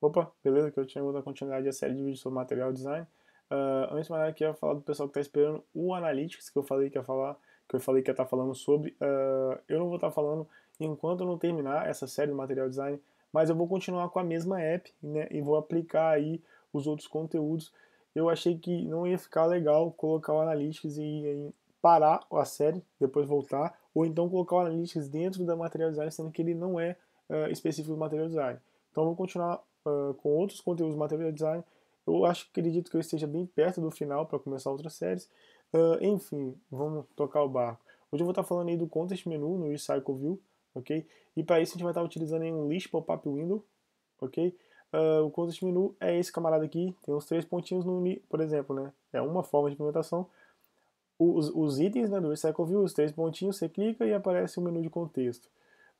Opa, beleza, que eu tinha dado continuidade à série de vídeos sobre material design. Uh, antes de mais nada, eu ia falar do pessoal que está esperando o Analytics, que eu falei que ia falar, que eu falei que ia estar tá falando sobre. Uh, eu não vou estar tá falando enquanto eu não terminar essa série de material design, mas eu vou continuar com a mesma app, né, e vou aplicar aí os outros conteúdos. Eu achei que não ia ficar legal colocar o Analytics e, e parar a série, depois voltar, ou então colocar o Analytics dentro da material design, sendo que ele não é uh, específico do material design. Então, vou continuar ah, com outros conteúdos de material design. Eu acho que acredito que eu esteja bem perto do final para começar outras séries. Uh, enfim, vamos tocar o barco. Hoje eu vou estar tá falando aí do Context Menu no Recycle View, ok? E para isso a gente vai estar tá utilizando aí um List Pop-Up Window, ok? Uh, o Context Menu é esse camarada aqui, tem uns três pontinhos no, por exemplo, né? É uma forma de implementação. Os, os itens né, do Recycle View, os três pontinhos, você clica e aparece o um menu de contexto.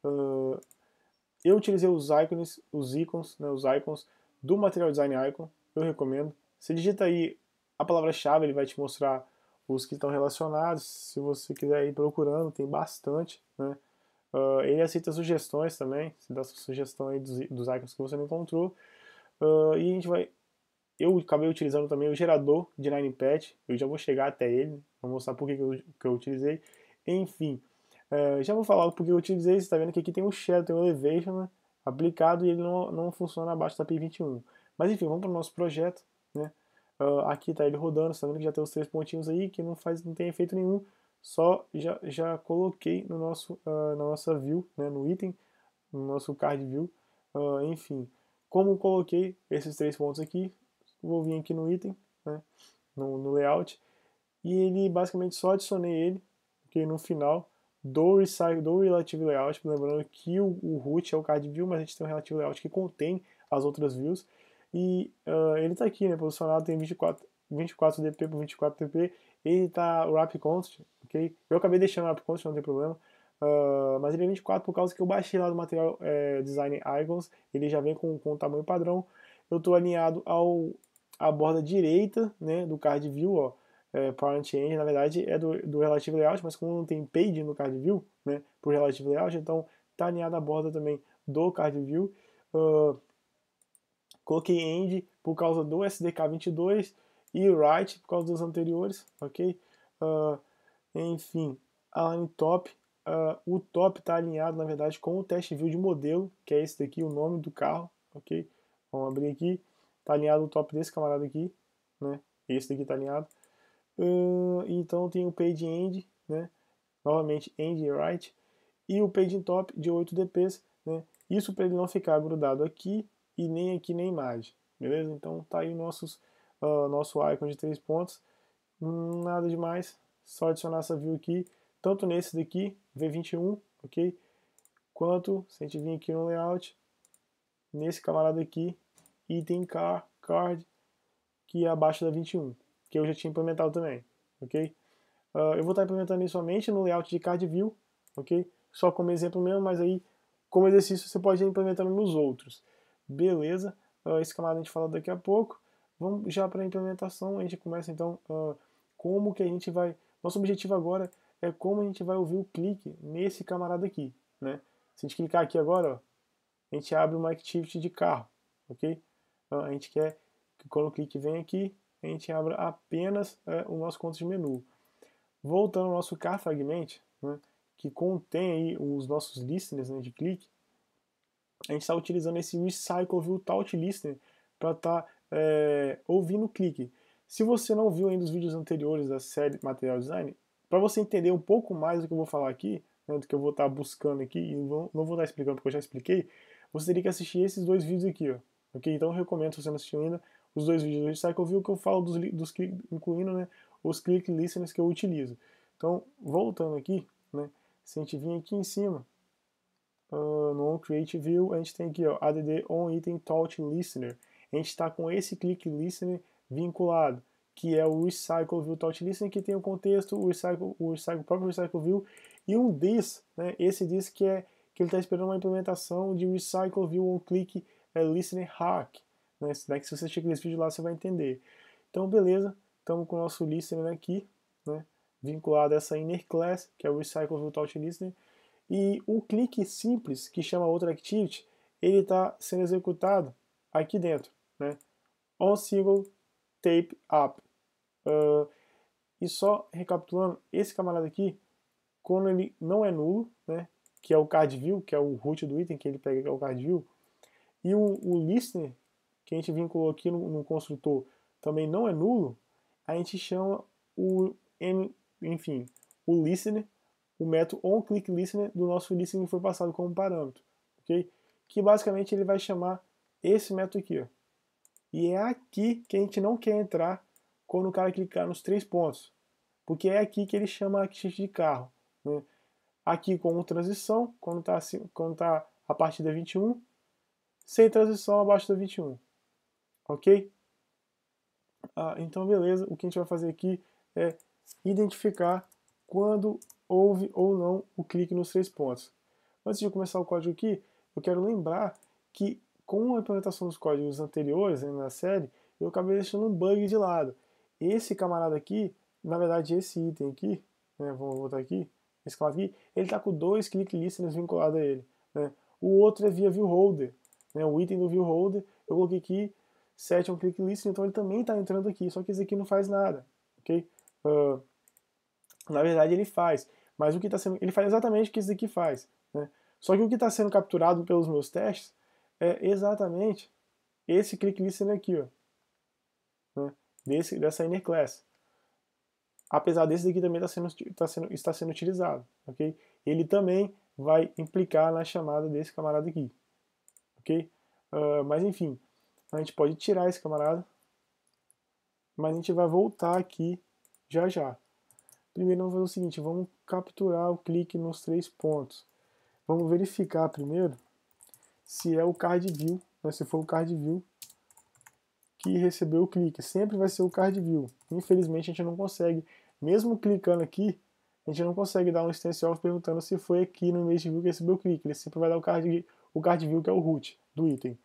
Uh, eu utilizei os ícones, os ícones, né, os icons do Material Design Icon, eu recomendo. Você digita aí a palavra-chave, ele vai te mostrar os que estão relacionados. Se você quiser ir procurando, tem bastante, né? Uh, ele aceita sugestões também, se dá sugestão aí dos, dos icons que você não encontrou. Uh, e a gente vai. Eu acabei utilizando também o gerador de NinePad, eu já vou chegar até ele, vou mostrar por que, que, eu, que eu utilizei. Enfim, é, já vou falar porque eu utilizei, você está vendo que aqui tem o Shadow, tem o Elevation né, aplicado e ele não, não funciona abaixo da p 21. Mas enfim, vamos para o nosso projeto. Né? Uh, aqui está ele rodando, você está vendo que já tem os três pontinhos aí, que não, faz, não tem efeito nenhum. Só já, já coloquei no nosso, uh, na nossa view, né, no item, no nosso card view. Uh, enfim, como coloquei esses três pontos aqui, vou vir aqui no item, né, no, no layout, e ele basicamente só adicionei ele, porque no final do, recycle, do Relative Layout, tipo, lembrando que o, o, root é o card view, mas a gente tem um Relative Layout que contém as outras views, e uh, ele está aqui, né, posicionado, tem 24, 24 dp por 24 dp, ele está wrap const, ok? Eu acabei deixando wrap const, não tem problema, uh, mas ele é 24 por causa que eu baixei lá do material é, Design Icons, ele já vem com, com o tamanho padrão, eu estou alinhado ao, à borda direita né, do card view, ó, é, parent end, na verdade, é do, do relative layout, mas como não tem page no card view, né, por relative layout, então tá alinhada a borda também do card view. Uh, coloquei end por causa do SDK22 e right por causa dos anteriores, ok? Uh, enfim, align top, uh, o top está alinhado na verdade com o test view de modelo, que é esse daqui, o nome do carro, ok? Vamos abrir aqui, está alinhado o top desse camarada aqui, né? Esse daqui está alinhado. Uh, então tem o page end, né? novamente end right, e o page top de 8 dps, né? isso para ele não ficar grudado aqui e nem aqui na imagem, beleza? Então tá aí nossos, uh, nosso icon de três pontos, nada demais, só adicionar essa view aqui, tanto nesse daqui, V21, ok? Quanto, se a gente vir aqui no layout, nesse camarada aqui, item car, card, que é abaixo da 21, que eu já tinha implementado também, ok? Uh, eu vou estar implementando isso somente no layout de card view, ok? Só como exemplo mesmo, mas aí como exercício você pode ir implementando nos outros. Beleza, uh, esse camarada a gente fala daqui a pouco. Vamos já para a implementação, a gente começa então uh, como que a gente vai... Nosso objetivo agora é como a gente vai ouvir o clique nesse camarada aqui, né? Se a gente clicar aqui agora, ó, a gente abre uma activity de carro, ok? Uh, a gente quer que quando o clique vem aqui, a gente abra apenas é, o nosso conto de menu. Voltando ao nosso car fragment, né, que contém os nossos listeners né, de clique, a gente está utilizando esse recycle view taut listener para estar tá, é, ouvindo o clique. Se você não viu ainda os vídeos anteriores da série Material Design, para você entender um pouco mais do que eu vou falar aqui, né, do que eu vou estar tá buscando aqui, e não, não vou estar tá explicando porque eu já expliquei, você teria que assistir esses dois vídeos aqui, ó, ok? Então eu recomendo, se você não assistiu ainda, os dois vídeos do Recycle View que eu falo dos, dos incluindo né, os click listeners que eu utilizo. Então, voltando aqui, né, se a gente vir aqui em cima, uh, no On Create View, a gente tem aqui, ó, ADD On Item Touch Listener. A gente está com esse click listener vinculado, que é o Recycle View Touch Listener, que tem o contexto, o, recycle, o, recycle, o próprio Recycle View, e um this, né, esse this que é que ele está esperando uma implementação de Recycle View On Click é, Listener Hack. Né? Se você assistir nesse vídeo lá, você vai entender. Então, beleza, estamos com o nosso listener aqui, né? vinculado a essa inner class, que é o Recycle Without Listener. E o clique simples, que chama outra activity, ele está sendo executado aqui dentro. Né? On single tape up. Uh, e só recapitulando, esse camarada aqui, quando ele não é nulo, né, que é o card view, que é o root do item que ele pega, que é o card view, e o, o listener, que a gente vinculou aqui no, no construtor também não é nulo, a gente chama o, enfim, o listener, o método onClickListener do nosso listener que foi passado como parâmetro, ok? Que basicamente ele vai chamar esse método aqui, ó. E é aqui que a gente não quer entrar quando o cara clicar nos três pontos, porque é aqui que ele chama a shift de carro, né? Aqui com transição, quando está quando tá a partir da 21, sem transição abaixo da 21 ok? Ah, então, beleza, o que a gente vai fazer aqui é identificar quando houve ou não o clique nos três pontos. Antes de começar o código aqui, eu quero lembrar que com a implementação dos códigos anteriores né, na série, eu acabei deixando um bug de lado. Esse camarada aqui, na verdade esse item aqui, né, vamos voltar aqui, esse aqui, ele está com dois click listeners vinculados a ele. Né. O outro é via view holder, né, o item do view holder, eu coloquei aqui set é um click listen, então ele também está entrando aqui, só que esse aqui não faz nada, ok? Uh, na verdade ele faz, mas o que está sendo, ele faz exatamente o que esse aqui faz, né? Só que o que está sendo capturado pelos meus testes é exatamente esse click listener aqui, ó, né? Desse, dessa inner class. Apesar desse aqui também está sendo, tá sendo, está sendo utilizado, ok? Ele também vai implicar na chamada desse camarada aqui, ok? Uh, mas enfim, então, a gente pode tirar esse camarada, mas a gente vai voltar aqui já já. Primeiro vamos fazer o seguinte, vamos capturar o clique nos três pontos. Vamos verificar primeiro se é o card view, né? se for o card view que recebeu o clique. Sempre vai ser o card view. Infelizmente a gente não consegue, mesmo clicando aqui, a gente não consegue dar um extension perguntando se foi aqui no image view que recebeu o clique. Ele sempre vai dar o card, o card view que é o root do item.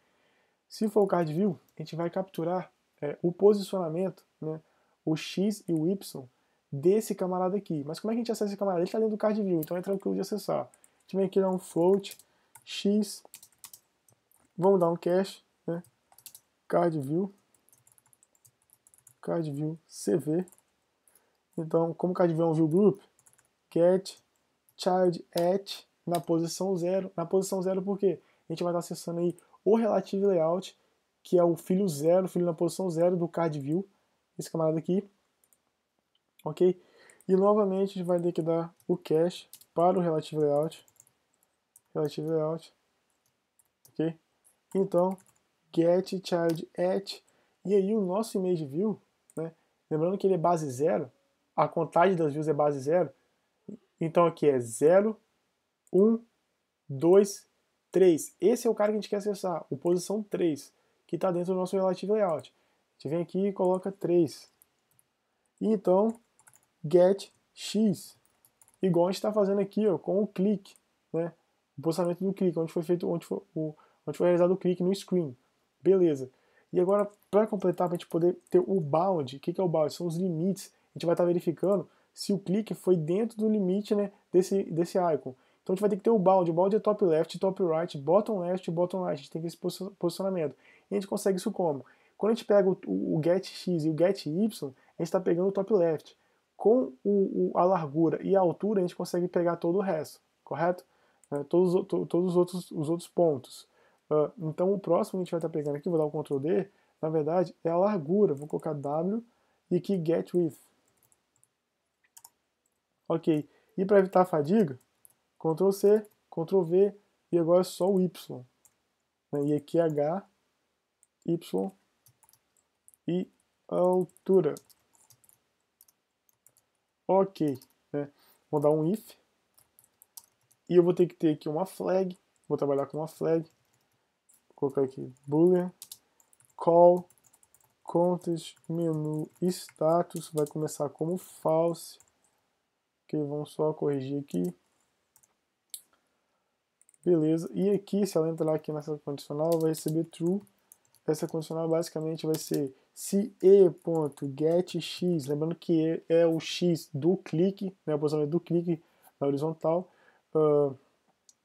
Se for o card view, a gente vai capturar é, o posicionamento, né, o X e o Y desse camarada aqui. Mas como é que a gente acessa esse camarada? Ele está dentro do card view, então é tranquilo de acessar. A gente vem aqui dar um float X, vamos dar um cache, né, card view, card view CV. Então, como card view é um view group, get child at na posição 0. Na posição 0 por quê? A gente vai estar tá acessando aí o Relative Layout, que é o filho zero, filho na posição zero do Card View, esse camarada aqui, ok? E novamente a gente vai ter que dar o cache para o Relative Layout, Relative Layout, ok? Então, get child at, e aí o nosso image view, né? lembrando que ele é base zero, a contagem das views é base zero, então aqui é 0, 1, 2 3. Esse é o cara que a gente quer acessar, o posição 3, que está dentro do nosso relative layout. A gente vem aqui e coloca 3. E então, get x, igual a gente está fazendo aqui ó, com o clique, né? o posicionamento do clique, onde foi feito, onde foi, o, onde foi realizado o clique no screen. Beleza. E agora, para completar, para a gente poder ter o bound, o que, que é o bound? São os limites. A gente vai estar tá verificando se o clique foi dentro do limite né, desse, desse icon. Então a gente vai ter que ter o balde. O balde é top left, top right, bottom left, bottom right. A gente tem que ter esse posicionamento. E a gente consegue isso como? Quando a gente pega o, o get x e o get y, a gente está pegando o top left. Com o, o, a largura e a altura, a gente consegue pegar todo o resto, correto? Né, todos, to, todos os, outros, os outros pontos. Uh, então o próximo que a gente vai estar tá pegando aqui, vou dar o Ctrl D, na verdade é a largura. Vou colocar W e aqui get width. Ok. E para evitar a fadiga, Ctrl C, Ctrl V, e agora é só o Y. Né? E aqui é H, Y e altura. Ok. Né? Vou dar um if. E eu vou ter que ter aqui uma flag. Vou trabalhar com uma flag. Vou colocar aqui boolean call context menu status vai começar como false. Ok, vamos só corrigir aqui. Beleza, e aqui, se ela entrar aqui nessa condicional, vai receber true. Essa condicional basicamente vai ser se e.getx, lembrando que e é o x do clique, né, a posição do clique na horizontal, uh,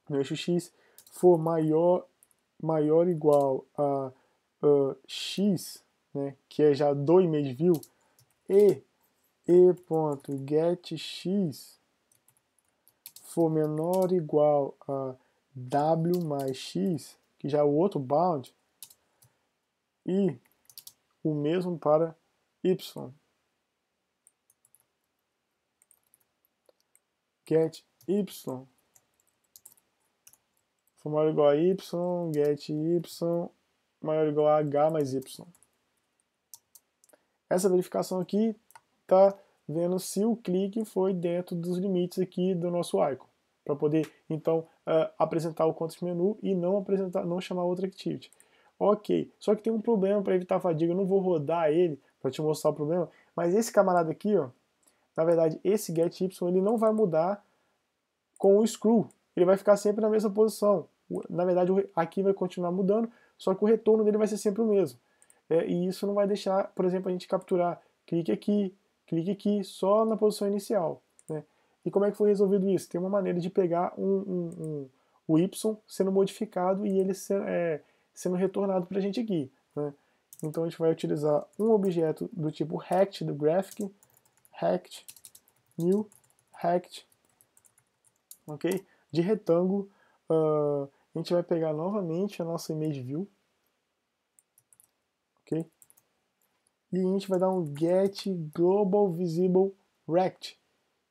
no eixo x, for maior, maior ou igual a uh, x, né, que é já do image view, e e.getx for menor ou igual a w mais x, que já é o outro bound, e o mesmo para y. Get y. For maior ou igual a y, get y, maior ou igual a h mais y. Essa verificação aqui está vendo se o clique foi dentro dos limites aqui do nosso icon, para poder, então, uh, apresentar o context menu e não apresentar, não chamar outra activity. Ok, só que tem um problema para evitar a fadiga, eu não vou rodar ele para te mostrar o problema, mas esse camarada aqui, ó, na verdade, esse get ele não vai mudar com o screw, ele vai ficar sempre na mesma posição. Na verdade, aqui vai continuar mudando, só que o retorno dele vai ser sempre o mesmo. É, e isso não vai deixar, por exemplo, a gente capturar clique aqui, clique aqui, só na posição inicial. E como é que foi resolvido isso? Tem uma maneira de pegar um, um, um o Y sendo modificado e ele ser, é, sendo retornado para a gente aqui. Né? Então a gente vai utilizar um objeto do tipo rect do graphic, rect, new, rect, ok? De retângulo, uh, a gente vai pegar novamente a nossa image view, ok? E a gente vai dar um get global visible rect,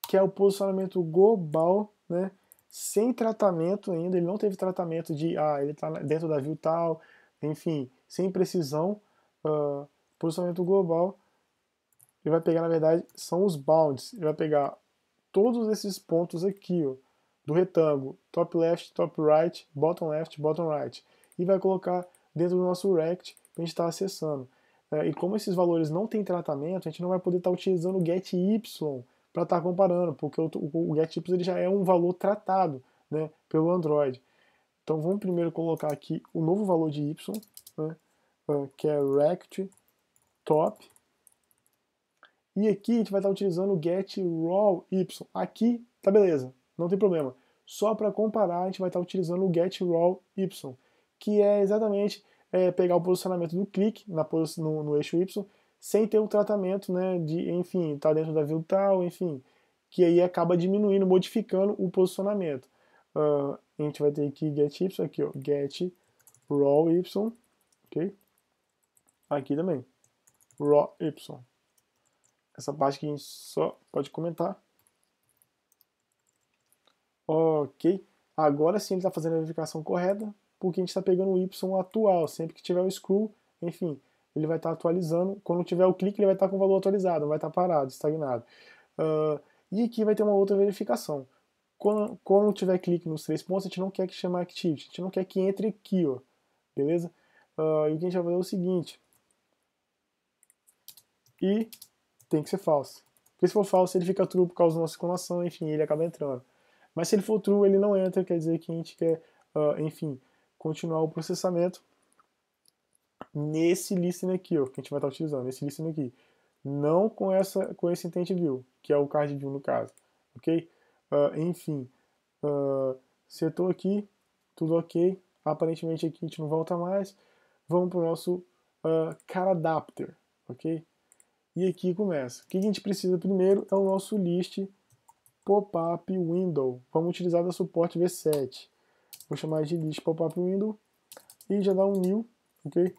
que é o posicionamento global, né? Sem tratamento ainda, ele não teve tratamento de, ah, ele está dentro da view tal, enfim, sem precisão, uh, posicionamento global, ele vai pegar, na verdade, são os bounds, ele vai pegar todos esses pontos aqui, ó, do retângulo, top left, top right, bottom left, bottom right, e vai colocar dentro do nosso rect que a gente está acessando. É, e como esses valores não têm tratamento, a gente não vai poder estar tá utilizando o get y para estar tá comparando, porque o, o, GetTips ele já é um valor tratado né, pelo Android. Então vamos primeiro colocar aqui o novo valor de Y, né, ah, que é rect top. E aqui a gente vai estar tá utilizando o get raw y. Aqui tá beleza, não tem problema. Só para comparar a gente vai estar tá utilizando o get raw y, que é exatamente é, pegar o posicionamento do clique na, no, no eixo y sem ter o um tratamento, né, de, enfim, tá dentro da vital, enfim, que aí acaba diminuindo, modificando o posicionamento. Uh, a gente vai ter aqui get y, aqui, ó, get raw y, ok? Aqui também, raw y. Essa parte que a gente só pode comentar. Ok, agora sim ele está fazendo a verificação correta, porque a gente está pegando o y atual, sempre que tiver o screw, enfim, ele vai estar tá atualizando. Quando tiver o clique, ele vai estar tá com o valor atualizado, não vai estar tá parado, estagnado. Uh, e aqui vai ter uma outra verificação. Quando, quando, tiver clique nos três pontos, a gente não quer que chame Activity, a gente não quer que entre aqui, ó, beleza? Uh, e o que a gente vai fazer é o seguinte. E tem que ser falso. Porque se for falso, ele fica true por causa da nossa exclamação, enfim, ele acaba entrando. Mas se ele for true, ele não entra, quer dizer que a gente quer, uh, enfim, continuar o processamento nesse listener aqui, ó, que a gente vai estar utilizando, nesse listener aqui. Não com, essa, com esse intent view, que é o card view no caso, ok? Uh, enfim, uh, ah, setou aqui, tudo ok. Aparentemente aqui a gente não volta mais. Vamos para o nosso uh, car adapter, ok? E aqui começa. O que a gente precisa primeiro é o nosso list pop-up window. Vamos utilizar da suporte V7. Vou chamar de list pop-up window e já dá um new, ok?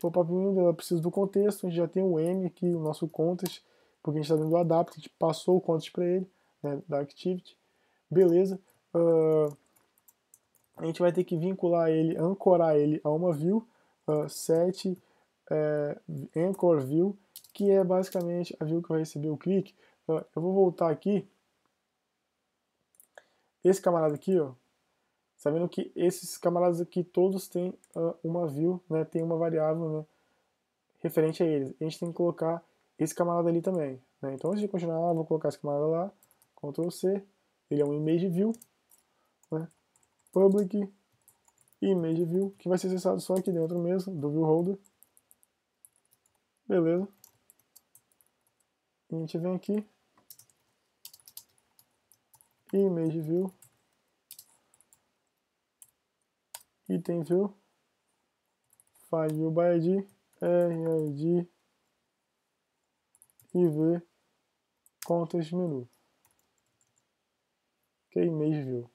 pop up Pavinho, ela precisa do contexto, a gente já tem o M aqui, o nosso context porque a gente está dentro do adapt, a gente passou o context para ele, né, da activity, beleza. Uh, a gente vai ter que vincular ele, ancorar ele a uma view, uh, set é, anchor view, que é basicamente a view que vai receber o clique. Uh, eu vou voltar aqui, esse camarada aqui, ó, sabendo que esses camaradas aqui todos têm uh, uma view, né, tem uma variável né, referente a eles. A gente tem que colocar esse camarada ali também. Né? Então antes de continuar, lá, vou colocar esse camarada lá, Ctrl C, ele é um image view, né, public image view, que vai ser acessado só aqui dentro mesmo, do view holder. Beleza. A gente vem aqui, image view, item view, file by id rid e v context menu que é image view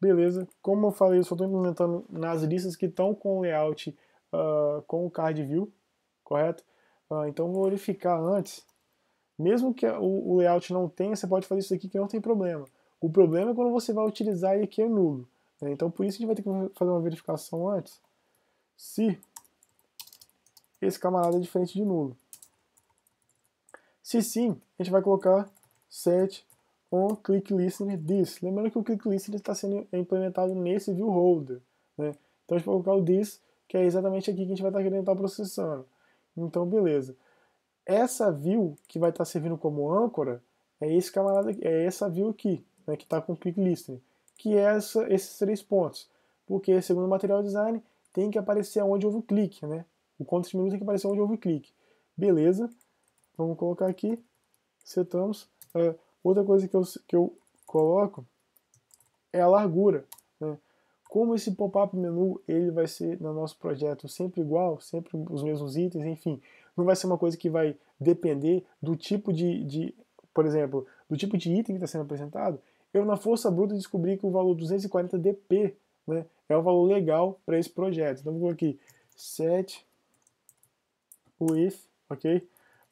beleza como eu falei eu só estou implementando nas listas que estão com layout uh, com o card view correto uh, então vou verificar antes mesmo que o, o layout não tenha você pode fazer isso aqui que não tem problema o problema é quando você vai utilizar ele aqui é nulo. Né? Então por isso a gente vai ter que fazer uma verificação antes se esse camarada é diferente de nulo. Se sim, a gente vai colocar set on click listener this. Lembrando que o click listener está sendo implementado nesse view holder. Né? Então a gente vai colocar o this, que é exatamente aqui que a gente vai estar tá querendo estar tá processando. Então, beleza. Essa view que vai estar tá servindo como âncora é esse camarada, é essa view aqui né, que está com click listening, que é essa, esses três pontos. Porque, segundo o material design, tem que aparecer onde houve o clique, né? O contexto menu tem que aparecer onde houve o clique. Beleza, vamos colocar aqui, setamos. Uh, outra coisa que eu, que eu coloco é a largura. Né? Como esse pop-up menu ele vai ser no nosso projeto sempre igual, sempre os mesmos itens, enfim, não vai ser uma coisa que vai depender do tipo de, de por exemplo, do tipo de item que está sendo apresentado, eu, na força bruta, descobri que o valor 240 DP né, é o valor legal para esse projeto. Então, vou aqui set width, ok?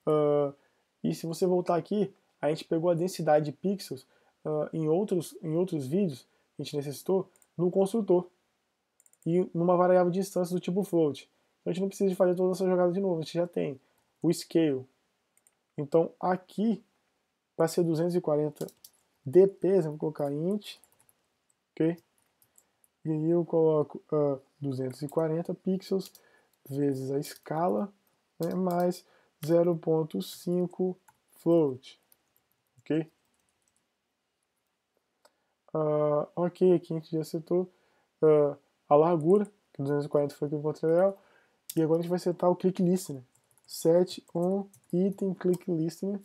Uh, e se você voltar aqui, a gente pegou a densidade de pixels uh, em, outros, em outros vídeos que a gente necessitou no construtor e numa variável de instância do tipo float. Então, a gente não precisa de fazer toda essa jogada de novo, a gente já tem o scale. Então, aqui, para ser 240 DP, eu vou colocar int, ok? E aí eu coloco uh, ah, 240 pixels vezes a escala, né, mais 0.5 float, ok? Uh, ok, aqui a gente já setou uh, a largura, que 240 foi aqui no Montreal, e agora a gente vai setar o click listener. Set on item click listener,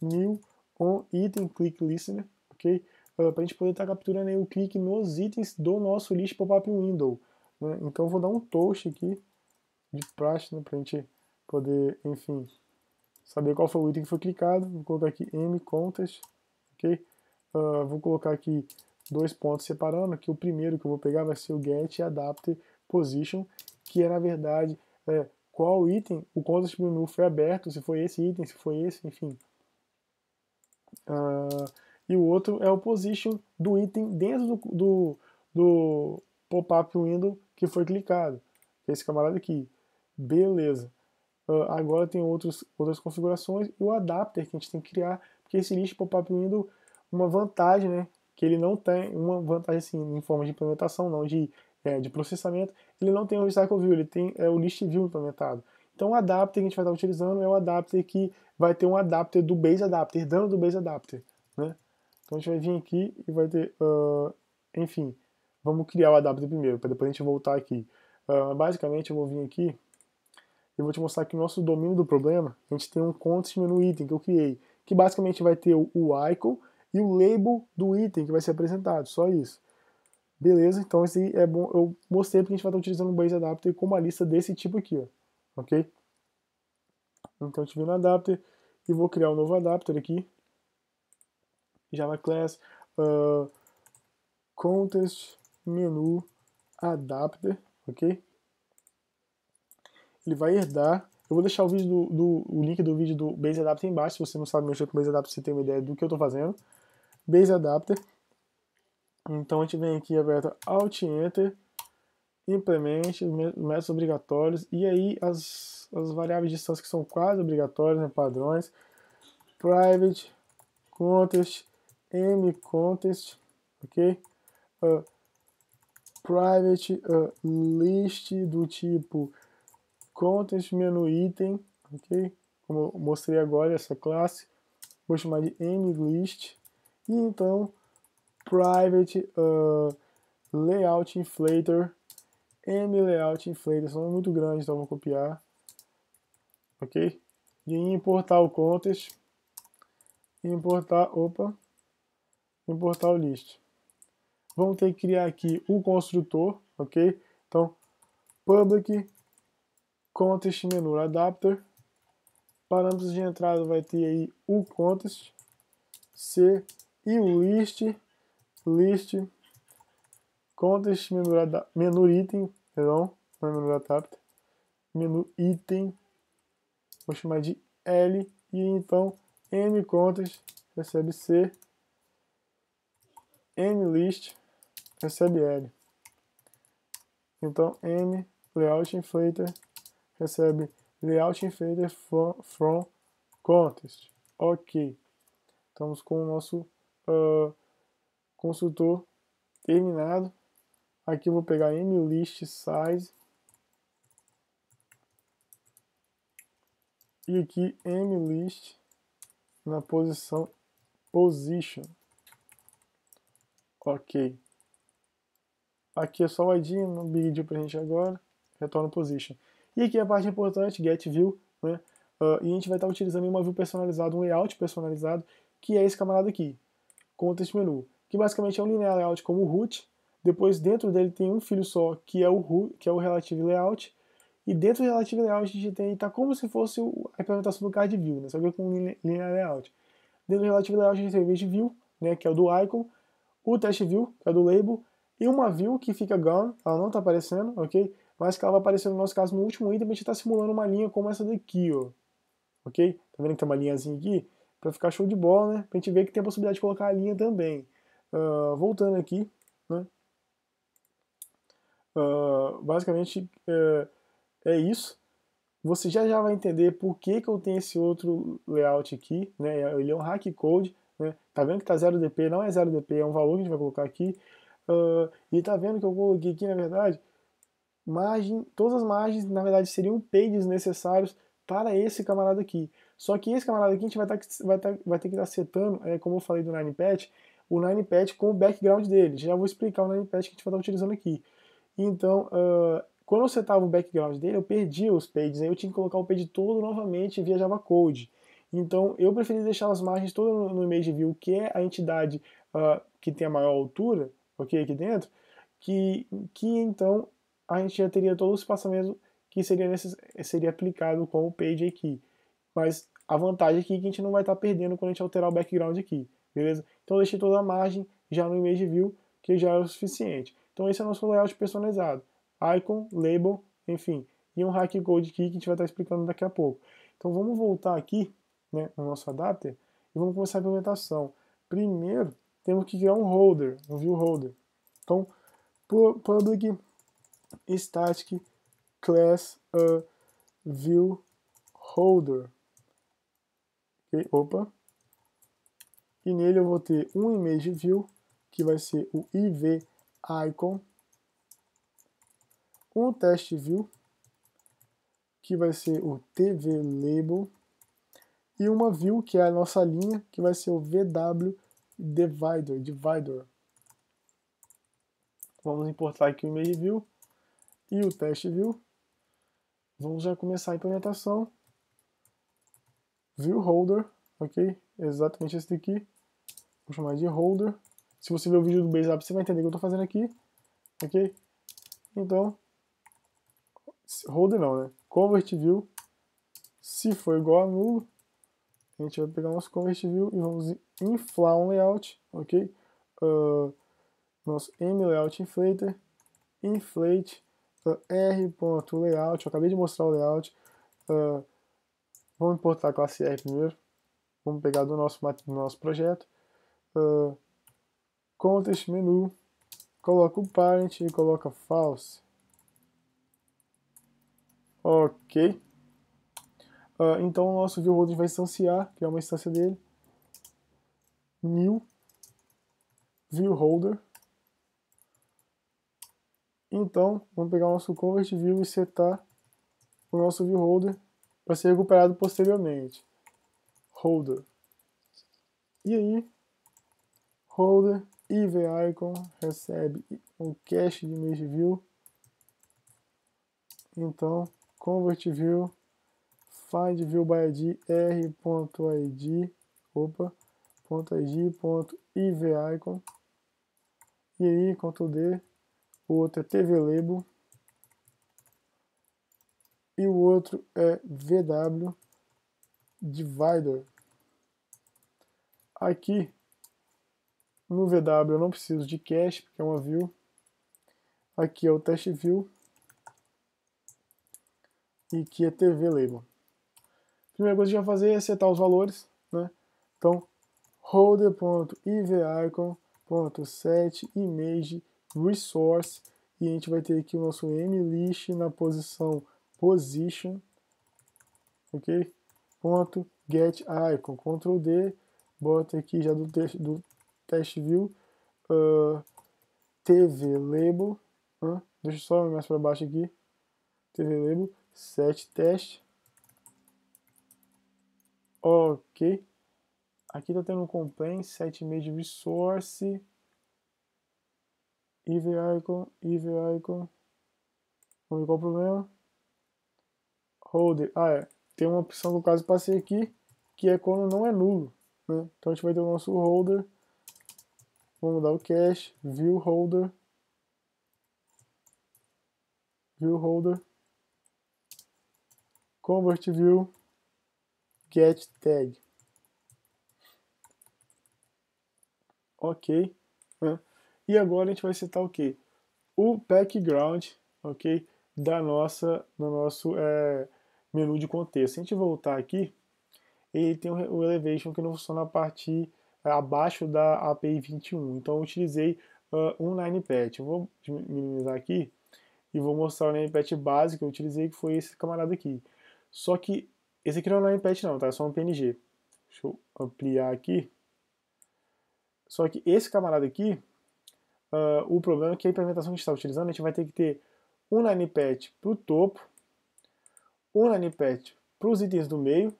new on item click listener, ok? Para a gente poder estar tá capturando aí o clique nos itens do nosso list pop-up window. Né? Então eu vou dar um toast aqui de plástico né, para a gente poder, enfim, saber qual foi o item que foi clicado. Vou colocar aqui mContest, ok? Uh, vou colocar aqui dois pontos separando, que o primeiro que eu vou pegar vai ser o get position, que é na verdade é, qual item o contest menu foi aberto, se foi esse item, se foi esse, enfim. Uh, e o outro é o position do item dentro do, do, do pop-up window que foi clicado. Esse camarada aqui. Beleza. Uh, agora tem outros, outras configurações e o adapter que a gente tem que criar, porque esse list pop-up window, uma vantagem, né, que ele não tem, uma vantagem assim, em forma de implementação, não de, é, de processamento, ele não tem o recycle view, ele tem é, o list view implementado. Então o adapter que a gente vai estar utilizando é o adapter que vai ter um adapter do base adapter, dano do base adapter, né? Então a gente vai vir aqui e vai ter, uh, enfim, vamos criar o adapter primeiro, para depois a gente voltar aqui. Uh, basicamente eu vou vir aqui e vou te mostrar que o nosso domínio do problema, a gente tem um context menu item que eu criei, que basicamente vai ter o, o icon e o label do item que vai ser apresentado, só isso. Beleza, então esse é bom, eu mostrei porque a gente vai estar utilizando o Base Adapter com uma lista desse tipo aqui, ó. ok? Então eu tive no adapter e vou criar um novo adapter aqui, Java Class, uh, ah, Context Menu Adapter, ok? Ele vai herdar, eu vou deixar o, vídeo do, do, o link do vídeo do Base Adapter embaixo, se você não sabe mexer com o Base Adapter, você tem uma ideia do que eu estou fazendo. Base Adapter, então a gente vem aqui aberto, Alt Enter, implemente métodos obrigatórios e aí as, as variáveis de distância que são quase obrigatórias, né, padrões, private, context, mcontest, ok? Uh, private uh, list do tipo context menu item, ok? Como eu mostrei agora essa classe, vou chamar de mlist e então private uh, layout inflator m layout inflator, são é muito grandes, então vou copiar, ok? E importar o contest, importar, opa, importar o list. Vamos ter que criar aqui o construtor, ok? Então, public contest menu adapter. Parâmetros de entrada vai ter aí o contest c e o list, list contest menu, menu item, perdão, não é menu adapter, menu item, vou chamar de L e então M contest recebe C mlist recebe L. Então, m layout inflator recebe layout inflator from, from contest. Ok. Estamos com o nosso uh, consultor terminado. Aqui eu vou pegar mlist size e aqui mlist na posição position. Ok. Aqui é só o ID, não big deal pra gente agora. Retorno position. E aqui é a parte importante, get view, né? Uh, e a gente vai estar tá utilizando uma view personalizada, um layout personalizado, que é esse camarada aqui, context menu, que basicamente é um linear layout como o root, depois dentro dele tem um filho só, que é o root, que é o relative layout, e dentro do relative layout a gente tem, tá como se fosse a implementação do card view, né? Só que com linear layout. Dentro do relative layout a gente tem o image view, né, que é o do icon, o test view, que é do label, e uma view que fica gone, ela não está aparecendo, ok? Mas que ela vai aparecer no nosso caso no último item, a gente está simulando uma linha como essa daqui, ó. Ok? Tá vendo que tem uma linhazinha aqui? Para ficar show de bola, né? Pra gente ver que tem a possibilidade de colocar a linha também. Uh, voltando aqui, né? Uh, basicamente uh, é isso. Você já já vai entender por que, que eu tenho esse outro layout aqui, né? Ele é um hack code né? Tá vendo que tá 0 DP, não é 0 DP, é um valor que a gente vai colocar aqui. Uh, e tá vendo que eu coloquei aqui, na verdade, margem, todas as margens, na verdade, seriam pages necessários para esse camarada aqui. Só que esse camarada aqui a gente vai, tá, vai, tá, vai ter que estar tá setando, é, como eu falei do NinePad, o NinePad com o background dele. Já vou explicar o NinePad que a gente vai estar tá utilizando aqui. Então, uh, quando eu setava o background dele, eu perdia os pages, aí eu tinha que colocar o page todo novamente via Java Code. Então eu preferi deixar as margens todas no, image view, que é a entidade uh, que tem a maior altura, ok, aqui dentro, que, que então a gente já teria todo o espaçamento que seria, necess... seria aplicado com o page aqui. Mas a vantagem aqui é que a gente não vai estar tá perdendo quando a gente alterar o background aqui, beleza? Então eu deixei toda a margem já no image view, que já é o suficiente. Então esse é o nosso layout personalizado. Icon, label, enfim, e um hack code aqui que a gente vai estar tá explicando daqui a pouco. Então vamos voltar aqui né, no nosso adapter e vamos começar a implementação. Primeiro, temos que criar um holder, um view holder. Então, public static class uh, view holder. Okay, opa. E nele eu vou ter um image view, que vai ser o IV icon, um test view, que vai ser o TV label, e uma view, que é a nossa linha, que vai ser o VW divider, divider. Vamos importar aqui o image view e o test view. Vamos já começar a implementação. View holder, ok? Exatamente esse daqui. Vou chamar de holder. Se você ver o vídeo do Base App, você vai entender o que eu estou fazendo aqui, ok? Então, holder não, né? Convert view, se for igual a nulo, a gente vai pegar o nosso convert view e vamos inflar um layout, ok? Uh, nosso M layout inflator, inflate, uh, ah, r.layout, eu acabei de mostrar o layout. Uh, vamos importar a classe R primeiro. Vamos pegar do nosso, do nosso projeto. Uh, context menu, coloca o parent e coloca false. Ok. Uh, então o nosso view vai instanciar, que é uma instância dele, new view holder. Então, vamos pegar o nosso convert view e setar o nosso view holder para ser recuperado posteriormente. Holder. E aí, holder IV icon recebe um cache de image view. Então, convert view find r.id opa .id e aí Ctrl D o outro é tvlabel e o outro é vw divider aqui no VW eu não preciso de cache, porque é uma view. Aqui é o test view. E aqui é TVLabel primeira coisa que a gente vai fazer é setar os valores, né? Então, image resource e a gente vai ter aqui o nosso mlist na posição position, ok? Ponto get icon, Ctrl D, bota aqui já do, te do test view, uh, ah, TV label, uh, deixa só mais para baixo aqui, TV label, set test, Ok. Aqui tá tendo um complaint, set de resource, evil icon, evil icon. Vamos ver qual é o problema. Holder. Ah, é. Tem uma opção que eu caso passei aqui, que é quando não é nulo. Né? Então a gente vai ter o nosso holder. Vamos mudar o cache, view holder. View holder. Convert view get tag. Ok. Né? E agora a gente vai citar o que? O background, ok? Da nossa, do nosso é, menu de contexto. Se a gente voltar aqui, ele tem o elevation que não funciona a partir é, abaixo da API 21. Então eu utilizei uh, um ninepatch. Eu vou minimizar aqui e vou mostrar o patch básico que eu utilizei, que foi esse camarada aqui. Só que esse aqui não é um pet não, tá? É só um PNG. Deixa eu ampliar aqui. Só que esse camarada aqui, uh, o problema é que a implementação que a gente está utilizando, a gente vai ter que ter um nanipet para o topo, um nanipet para os itens do meio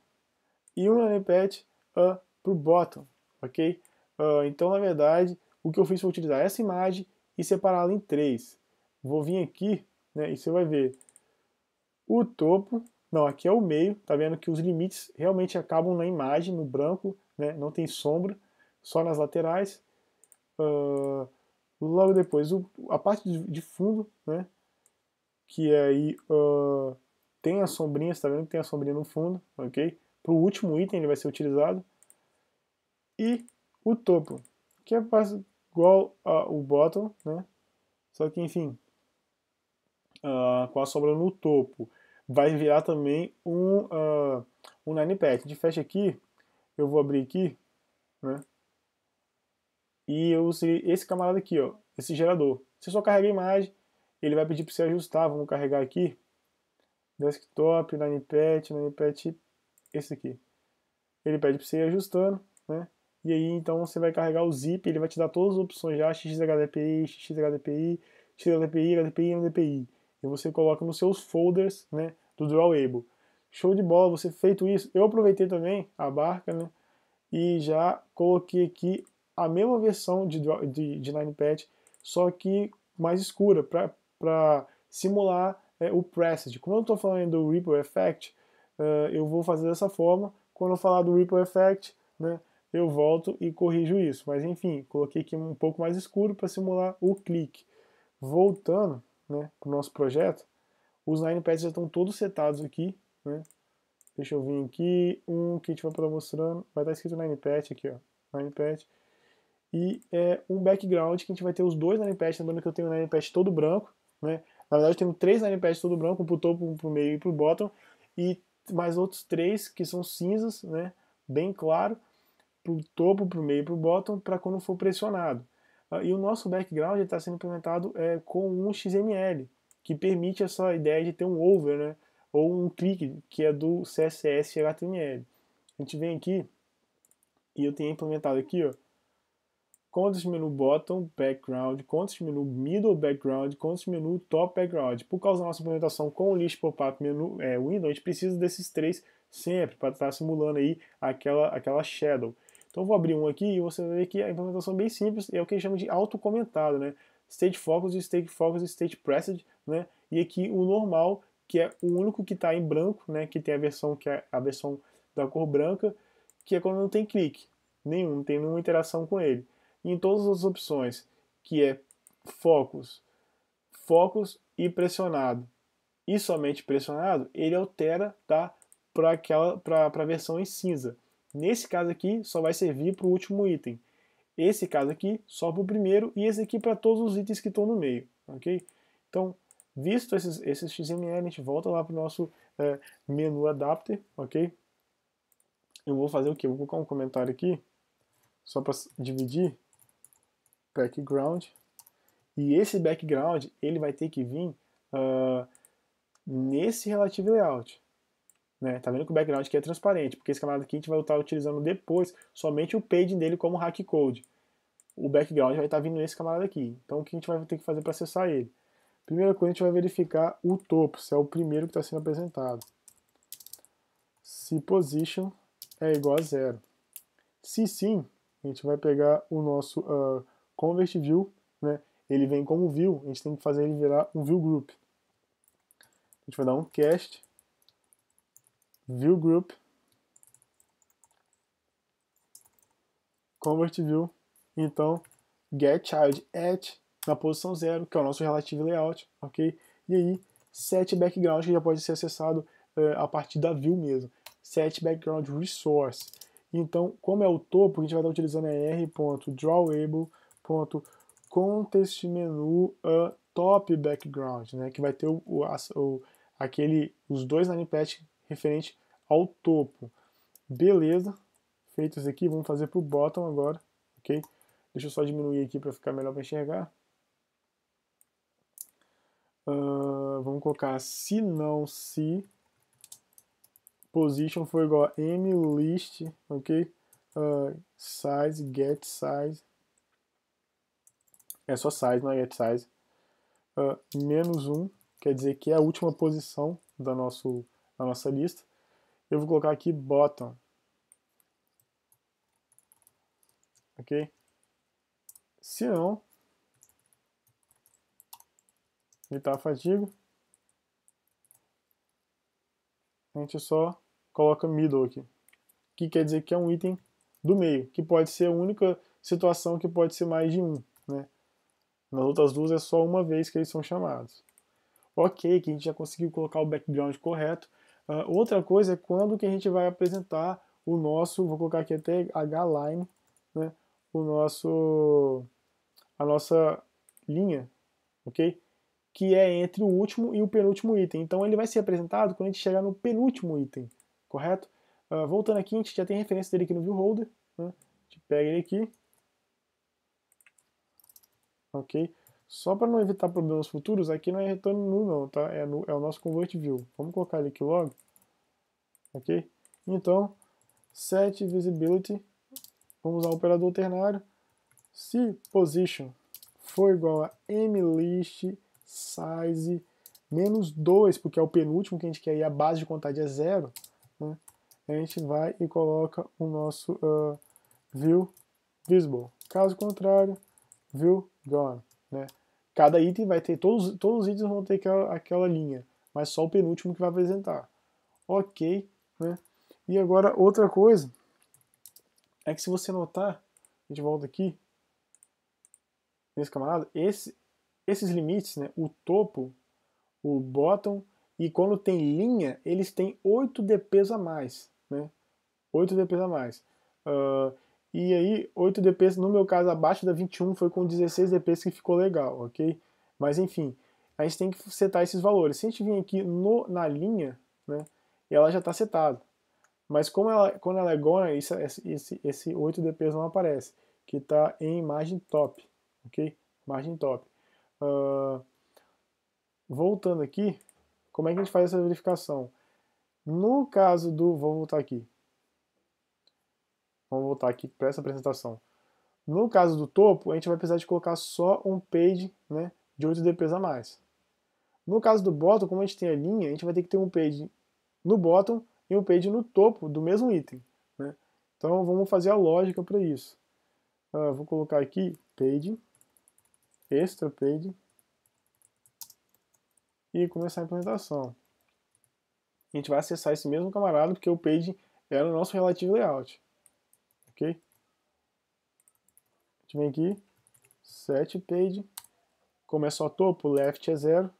e um nanipet uh, ah, para o bottom, ok? Uh, então, na verdade, o que eu fiz foi utilizar essa imagem e separá-la em três. Vou vir aqui né, e você vai ver o topo, não, aqui é o meio, tá vendo que os limites realmente acabam na imagem, no branco, né? não tem sombra, só nas laterais. Uh, logo depois, o, a parte de, fundo, né? que é aí uh, tem as sombrinhas, tá vendo que tem a sombrinha no fundo, ok? Para o último item ele vai ser utilizado. E o topo, que é igual ao bottom, né? só que enfim, uh, com a sombra no topo vai virar também um, uh, um nine pack. A gente fecha aqui, eu vou abrir aqui, né? E eu usei esse camarada aqui, ó, esse gerador. Se eu só carregar a imagem, ele vai pedir para você ajustar, vamos carregar aqui. Desktop, ninepad, ninepad, esse aqui. Ele pede para você ir ajustando, né? E aí então você vai carregar o zip, ele vai te dar todas as opções já, XHDPI, XHDPI, XHDPI, HDPI, HDPI e você coloca nos seus folders né, do Drawable. Show de bola, você feito isso. Eu aproveitei também a barca né, e já coloquei aqui a mesma versão de, de, de Ninepad, só que mais escura, para simular é, o Presage. Como eu estou falando do Ripple Effect, uh, eu vou fazer dessa forma. Quando eu falar do Ripple Effect, né, eu volto e corrijo isso. Mas enfim, coloquei aqui um pouco mais escuro para simular o clique. Voltando, né, para o nosso projeto, os pads já estão todos setados aqui, né? Deixa eu vir aqui, um que a gente vai estar tá mostrando, vai estar tá escrito pad aqui, ó, Ninepad. E é um background que a gente vai ter os dois pads. lembrando que eu tenho line pad todo branco, né? Na verdade eu tenho três pads todo branco, um pro topo, um pro meio e pro bottom, e mais outros três que são cinzas, né? Bem claro, pro topo, pro meio e pro bottom, para quando for pressionado. Ah, e o nosso background está sendo implementado é, com um XML, que permite essa ideia de ter um over, né? ou um clique, que é do CSS e HTML. A gente vem aqui, e eu tenho implementado aqui, ó, context menu bottom background, context menu middle background, context menu top background. Por causa da nossa implementação com o list pop-up menu é, window, a gente precisa desses três sempre para estar tá simulando aí aquela, aquela shadow. Então eu vou abrir um aqui e você vai ver que a implementação é bem simples, é o que a gente chama de autocomentado, né? State Focus, State Focus, State pressed, né? E aqui o normal, que é o único que está em branco, né? Que tem a versão que é a versão da cor branca, que é quando não tem clique nenhum, não tem nenhuma interação com ele. E em todas as opções, que é Focus, Focus e pressionado, e somente pressionado, ele altera, tá? Para para a versão em cinza. Nesse caso aqui, só vai servir para o último item. Esse caso aqui, só para o primeiro, e esse aqui para todos os itens que estão no meio, ok? Então, visto esses, esses XML, a gente volta lá para o nosso é, menu adapter, ok? Eu vou fazer o quê? vou colocar um comentário aqui, só para dividir, background, e esse background, ele vai ter que vir uh, nesse relative layout, né? Tá vendo que o background aqui é transparente, porque esse camarada aqui a gente vai estar utilizando depois somente o page dele como hack code. O background vai estar vindo nesse camarada aqui. Então o que a gente vai ter que fazer para acessar ele? Primeira coisa, a gente vai verificar o topo, se é o primeiro que está sendo apresentado. Se position é igual a zero. Se sim, a gente vai pegar o nosso uh, convert view, né? ele vem como view, a gente tem que fazer ele virar um view group. A gente vai dar um cast view group, convert view, então get child at na posição 0, que é o nosso relative layout, ok? E aí, set background que já pode ser acessado eh, a partir da view mesmo. Set background resource. Então, como é o topo, a gente vai estar utilizando é r.drawable.contextMenu uh, ah, top background, né? Que vai ter o, o, o aquele, os dois linepatch referente ao topo. Beleza, feito isso aqui, vamos fazer para o bottom agora, ok? Deixa eu só diminuir aqui para ficar melhor para enxergar. Uh, vamos colocar se não se position for igual a m list, ok? Uh, size, get size. É só size, não é get size. Uh, menos 1, um, quer dizer que é a última posição da, nosso, da nossa lista eu vou colocar aqui bottom. Ok? Se não, evitar tá a a gente só coloca middle aqui. Que quer dizer que é um item do meio, que pode ser a única situação que pode ser mais de um. Né? Nas outras duas é só uma vez que eles são chamados. Ok, que a gente já conseguiu colocar o background correto, Uh, outra coisa é quando que a gente vai apresentar o nosso, vou colocar aqui até H-line, né, o nosso, a nossa linha, ok? Que é entre o último e o penúltimo item. Então ele vai ser apresentado quando a gente chegar no penúltimo item, correto? Uh, voltando aqui, a gente já tem referência dele aqui no viewholder, né? a gente pega ele aqui, ok? Só para não evitar problemas futuros, aqui não é retorno null, não, tá? É, é o nosso convert view. Vamos colocar ele aqui logo. Ok? Então, set visibility, vamos usar o operador ternário. Se position for igual a mlist size menos 2, porque é o penúltimo que a gente quer e a base de contagem é zero, né? a gente vai e coloca o nosso uh, view visible. Caso contrário, view gone. Né? cada item vai ter, todos, todos os itens vão ter aquela, aquela linha, mas só o penúltimo que vai apresentar. Ok, né? E agora outra coisa é que se você notar, a gente volta aqui, nesse camarada, esse, esses limites, né, o topo, o bottom e quando tem linha, eles têm 8 DPs a mais, né? 8 DPs a mais. Uh, e aí, 8 DPs, no meu caso, abaixo da 21 foi com 16 DPs que ficou legal, ok? Mas enfim, a gente tem que setar esses valores. Se a gente vir aqui no, na linha, né, ela já está setada. Mas como ela, quando ela é gona, esse, esse, esse 8 DPs não aparece, que está em margem top, ok? Margem top. Uh, voltando aqui, como é que a gente faz essa verificação? No caso do, vou voltar aqui, Vamos voltar aqui para essa apresentação. No caso do topo, a gente vai precisar de colocar só um page né, de 8 dps a mais. No caso do bottom, como a gente tem a linha, a gente vai ter que ter um page no bottom e um page no topo do mesmo item. Né? Então vamos fazer a lógica para isso. Uh, vou colocar aqui page, extra page, e começar a implementação. A gente vai acessar esse mesmo camarada porque o page era o nosso relativo layout ok? A gente vem aqui, set page, como é só topo, left é zero,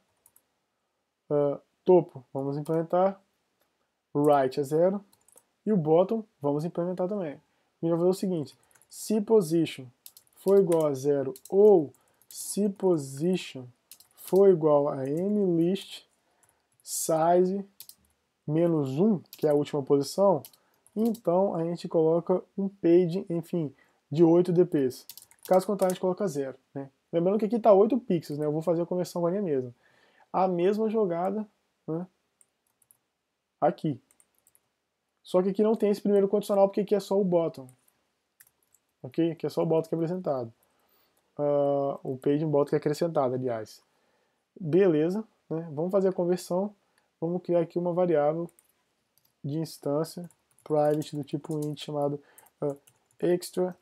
uh, topo vamos implementar, right é zero, e o bottom vamos implementar também. E então, eu fazer o seguinte, se position for igual a zero ou se position for igual a mlist size menos 1, que é a última posição, então a gente coloca um page, enfim, de 8 dps. Caso contrário, a gente coloca 0. Né? Lembrando que aqui está 8 pixels, né? eu vou fazer a conversão varia mesmo. A mesma jogada né? aqui. Só que aqui não tem esse primeiro condicional, porque aqui é só o bottom. Ok? Aqui é só o bottom que é apresentado. Uh, ah, o page bottom que é acrescentado, aliás. Beleza. Né? Vamos fazer a conversão. Vamos criar aqui uma variável de instância private do tipo int chamado uh, extra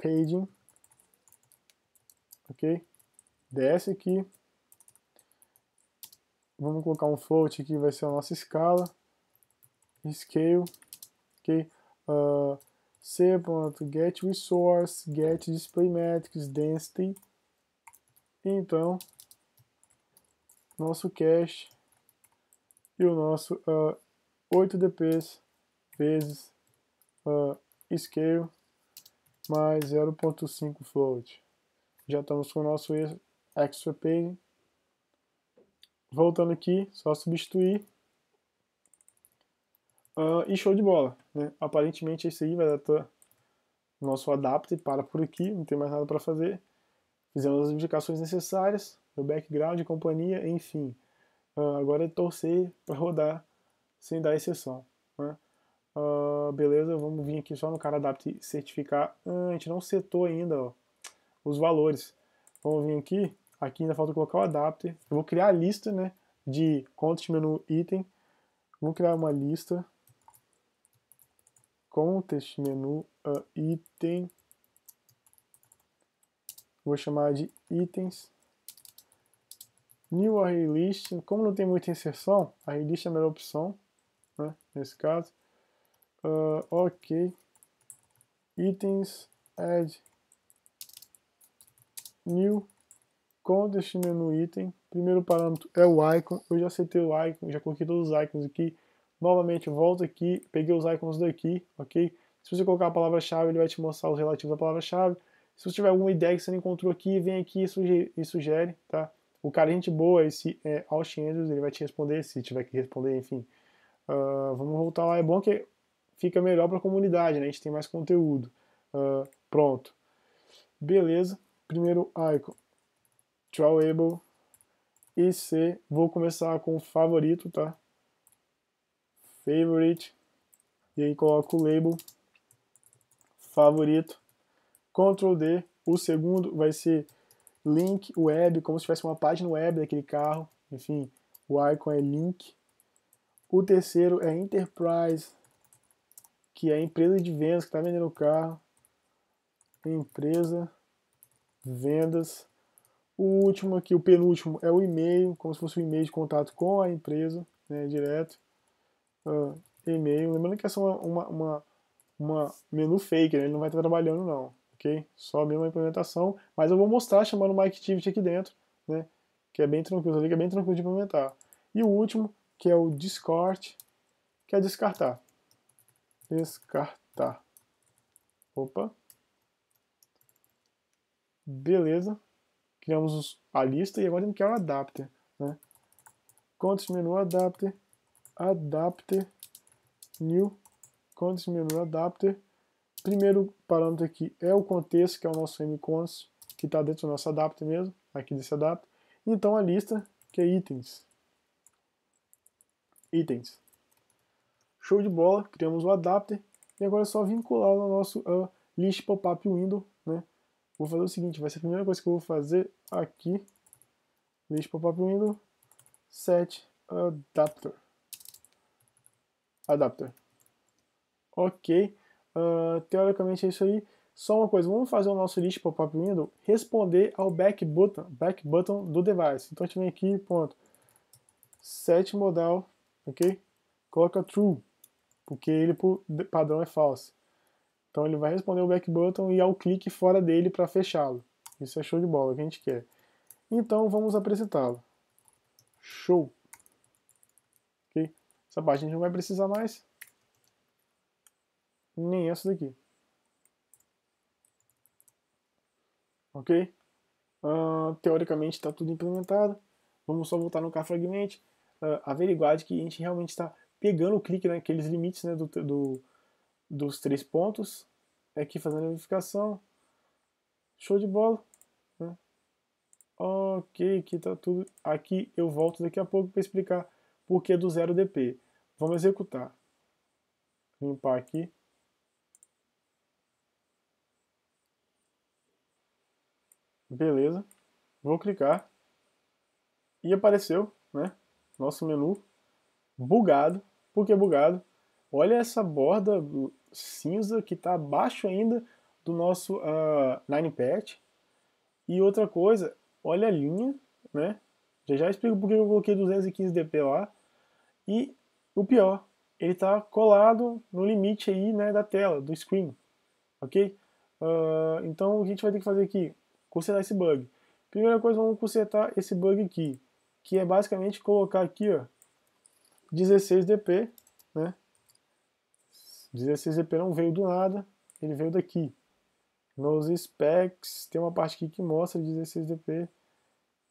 paging, ok? Desce aqui, vamos colocar um float aqui, vai ser a nossa escala, scale, ok? Uh, ah, c.get resource, get display metrics, density, então, nosso cache e o nosso uh, 8dps vezes uh, scale mais 0.5 float. Já estamos com o nosso extra page. Voltando aqui, só substituir. Uh, e show de bola. Né? Aparentemente esse aí vai dar nosso adapt para por aqui, não tem mais nada para fazer. Fizemos as indicações necessárias, o background, companhia, enfim. Uh, agora é torcer para rodar sem dar exceção. Né? Uh, beleza, vamos vir aqui só no cara adapt certificar. Ah, a gente não setou ainda ó, os valores. Vamos vir aqui, aqui ainda falta colocar o adapter. Eu vou criar a lista né, de context menu item. Vou criar uma lista context menu uh, item. Vou chamar de itens. New array list. Como não tem muita inserção, a array list é a melhor opção né, nesse caso. Uh, ok. Itens, add, new, com no item. Primeiro parâmetro é o icon. Eu já acertei o icon, já coloquei todos os icons aqui. Novamente, volto aqui, peguei os icons daqui, ok? Se você colocar a palavra-chave, ele vai te mostrar os relativos à palavra-chave. Se você tiver alguma ideia que você não encontrou aqui, vem aqui e sugere, e sugere tá? O cara é gente boa, esse é, Austin Andrews, ele vai te responder, se tiver que responder, enfim, Uh, vamos voltar lá. É bom que fica melhor para a comunidade, né? A gente tem mais conteúdo. Uh, pronto. Beleza. Primeiro icon. Drawable. E C. Vou começar com favorito, tá? Favorite. E aí coloco o label. Favorito. Ctrl D. O segundo vai ser link web, como se tivesse uma página web daquele carro. Enfim, o icon é link. O terceiro é Enterprise, que é a empresa de vendas que está vendendo o carro. Empresa, vendas. O último aqui, o penúltimo, é o e-mail, como se fosse o um e-mail de contato com a empresa, né, direto. Uh, e-mail. Lembrando que essa é uma, uma, uma menu fake, né? ele não vai estar trabalhando não, ok? Só mesmo implementação, mas eu vou mostrar chamando o MyActivity aqui dentro, né? Que é bem tranquilo, ali que é bem tranquilo de implementar. E o último que é o Discord, que é descartar. Descartar. Opa. Beleza. Criamos a lista e agora temos que criar o adapter. Né? menu adapter, adapter, new, context menu adapter. Primeiro parâmetro aqui é o contexto, que é o nosso mconst, que está dentro do nosso adapter mesmo, aqui desse adapter. Então a lista, que é itens itens. Show de bola, criamos o adapter e agora é só vincular no nosso uh, list pop-up window, né? Vou fazer o seguinte, vai ser a primeira coisa que eu vou fazer aqui, list pop-up window, set adapter. Adapter. Ok, uh, teoricamente é isso aí. Só uma coisa, vamos fazer o nosso list pop-up window responder ao back button, back button do device. Então a gente vem aqui, ponto, set modal ok? Coloca true, porque ele por padrão é falso. Então ele vai responder o back button e ao clique fora dele para fechá-lo. Isso é show de bola, que a gente quer. Então vamos apresentá-lo. Show! Ok? Essa parte a gente não vai precisar mais. Nem essa daqui. Ok? Uh, teoricamente está tudo implementado. Vamos só voltar no Car Fragment uh, averiguar de que a gente realmente está pegando o clique naqueles né, limites né, do, do, dos três pontos. É aqui fazendo a verificação. Show de bola. Né? Ok, aqui está tudo. Aqui eu volto daqui a pouco para explicar por que do 0 dp. Vamos executar. Limpar aqui. Beleza. Vou clicar. E apareceu, né? nosso menu bugado. Por que bugado? Olha essa borda cinza que está abaixo ainda do nosso uh, Nine Patch. E outra coisa, olha a linha, né? Já já explico porque eu coloquei 215 dp lá. E o pior, ele está colado no limite aí, né, da tela, do screen, ok? Uh, então o que a gente vai ter que fazer aqui? Consertar esse bug. Primeira coisa, vamos consertar esse bug aqui que é basicamente colocar aqui, ó, 16dp, né? 16dp não veio do nada, ele veio daqui. Nos specs tem uma parte aqui que mostra 16dp,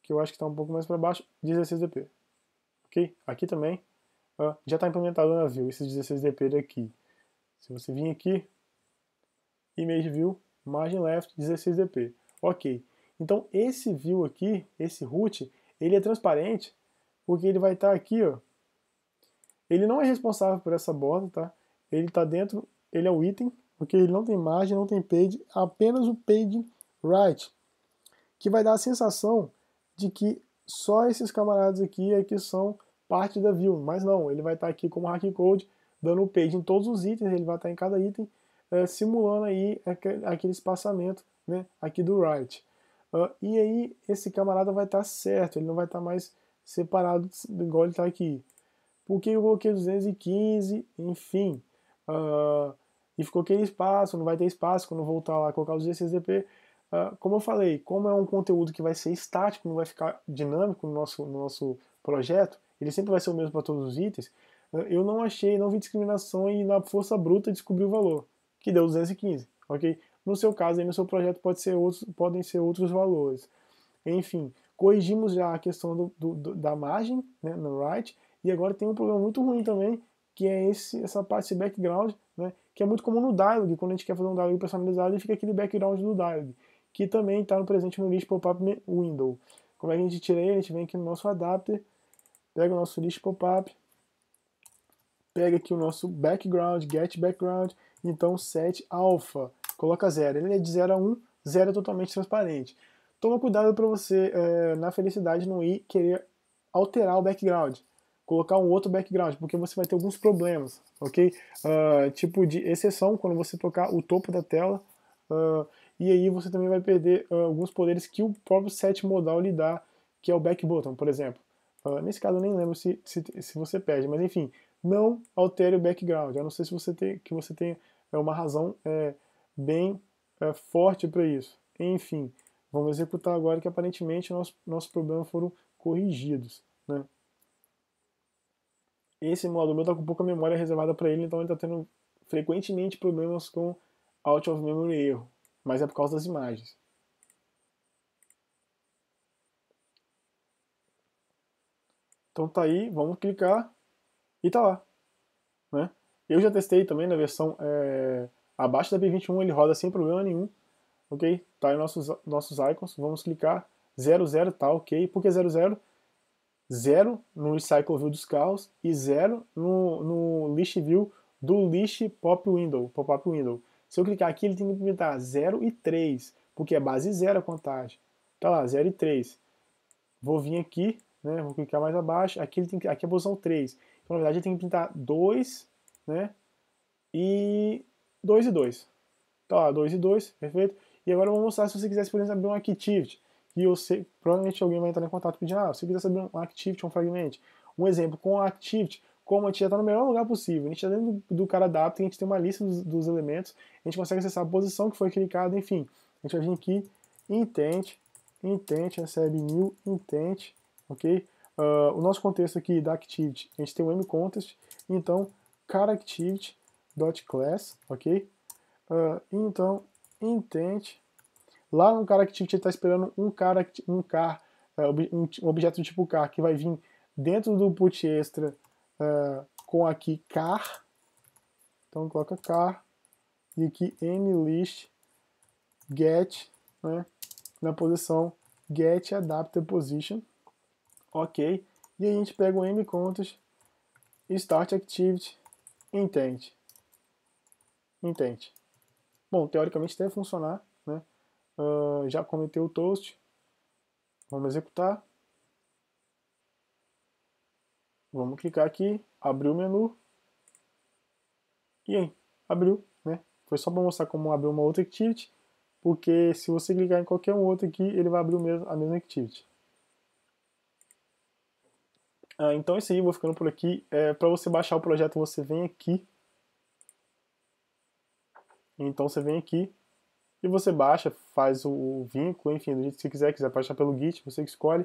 que eu acho que está um pouco mais para baixo, 16dp. Ok? Aqui também ó, já está implementado na view, esse 16dp daqui. Se você vir aqui, image view, margin left, 16dp. Ok. Então esse view aqui, esse root, ele é transparente porque ele vai estar tá aqui, ó. Ele não é responsável por essa borda, tá? Ele está dentro, ele é o item, porque ele não tem margem, não tem page, apenas o page right, que vai dar a sensação de que só esses camaradas aqui é que são parte da view, mas não, ele vai estar tá aqui como hack code, dando o page em todos os itens, ele vai estar tá em cada item, é, simulando aí aquele espaçamento né, aqui do right. Uh, e aí esse camarada vai estar tá certo, ele não vai estar tá mais separado do igual ele está aqui. Por que eu coloquei 215, enfim. Uh, e ficou aquele espaço, não vai ter espaço quando voltar lá colocar os 16DP. Uh, como eu falei, como é um conteúdo que vai ser estático, não vai ficar dinâmico no nosso, no nosso projeto, ele sempre vai ser o mesmo para todos os itens, eu não achei, não vi discriminação e na força bruta descobri o valor, que deu 215, ok? No seu caso, aí, no seu projeto, pode ser outros, podem ser outros valores. Enfim, corrigimos já a questão do, do, do da margem né, no write, e agora tem um problema muito ruim também, que é esse, essa parte, de background, né, que é muito comum no dialog, quando a gente quer fazer um dialog personalizado e fica aquele background do dialog, que também está presente no list pop-up window. Como é que a gente tira ele? A gente vem aqui no nosso adapter, pega o nosso list pop-up, pega aqui o nosso background, get background, então set alpha coloca zero. Ele é de 0 a 1, um, zero é totalmente transparente. Toma cuidado para você, é, na felicidade, não ir querer alterar o background, colocar um outro background, porque você vai ter alguns problemas, ok? Uh, tipo de exceção quando você tocar o topo da tela, uh, e aí você também vai perder uh, alguns poderes que o próprio set modal lhe dá, que é o back button, por exemplo. nesse caso eu nem lembro se, se, se, você perde, mas enfim, não altere o background, a não ser se você tem, que você tenha é, uma razão é, bem é, forte para isso. Enfim, vamos executar agora que aparentemente nossos nosso foram corrigidos. Né? Esse módulo meu está com pouca memória reservada para ele, então ele está tendo frequentemente problemas com out of memory erro, mas é por causa das imagens. Então tá aí, vamos clicar e tá lá. Né? Eu já testei também na versão é, Abaixo da p 21 ele roda sem problema nenhum, ok? Tá aí nossos, nossos icons, vamos clicar 00, tá ok? porque 00? 0 no Recycle View dos carros e 0 no, no List View do List Pop Window, Pop-up Window. Se eu clicar aqui, ele tem que implementar 0 e 3, porque é base 0 a contagem. Tá lá, 0 e 3. Vou vir aqui, né, vou clicar mais abaixo, aqui, ele tem que, aqui é a posição 3. Então, na verdade, ele tem que implementar 2, né, e 2 e 2. Tá lá, 2 e 2, perfeito? E agora eu vou mostrar se você quiser, por exemplo, abrir um Activity. E eu sei, provavelmente alguém vai entrar em contato pedindo, ah, se você quiser saber um Activity, um fragmento. Um exemplo, com o Activity, como a gente já está no melhor lugar possível, a gente está dentro do, cara da a gente tem uma lista dos, dos, elementos, a gente consegue acessar a posição que foi clicada, enfim. A gente vai vir aqui, intent, intent, recebe new, intent, ok? Uh, o nosso contexto aqui da Activity, a gente tem o um mContest, então, cara Activity, dot class, ok? Uh, então, intent, lá no Charactivity ele está esperando um, charact, um, car, ah, um, um objeto do tipo car que vai vir dentro do put extra uh, com aqui car, então coloca car, e aqui nlist get, né, na posição get adapter position, ok? E a gente pega o mcontos start activity intent. Entende? Bom, teoricamente deve funcionar, né? Uh, já cometeu o toast. Vamos executar. Vamos clicar aqui, abriu o menu. E aí, abriu, né? Foi só para mostrar como abrir uma outra activity, porque se você clicar em qualquer um outro aqui, ele vai abrir mesmo, a mesma activity. Ah, então é isso aí, vou ficando por aqui. É, para você baixar o projeto, você vem aqui então você vem aqui e você baixa, faz o, vínculo, enfim, do jeito que você quiser, quiser baixar pelo Git, você que escolhe.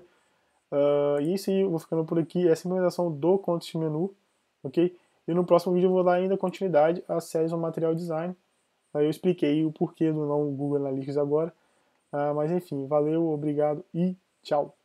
Uh, e isso aí, eu vou ficando por aqui, essa é a implementação do Context Menu, ok? E no próximo vídeo eu vou dar ainda continuidade a série do Material Design. Aí eu expliquei o porquê do não Google Analytics agora. Uh, mas enfim, valeu, obrigado e tchau!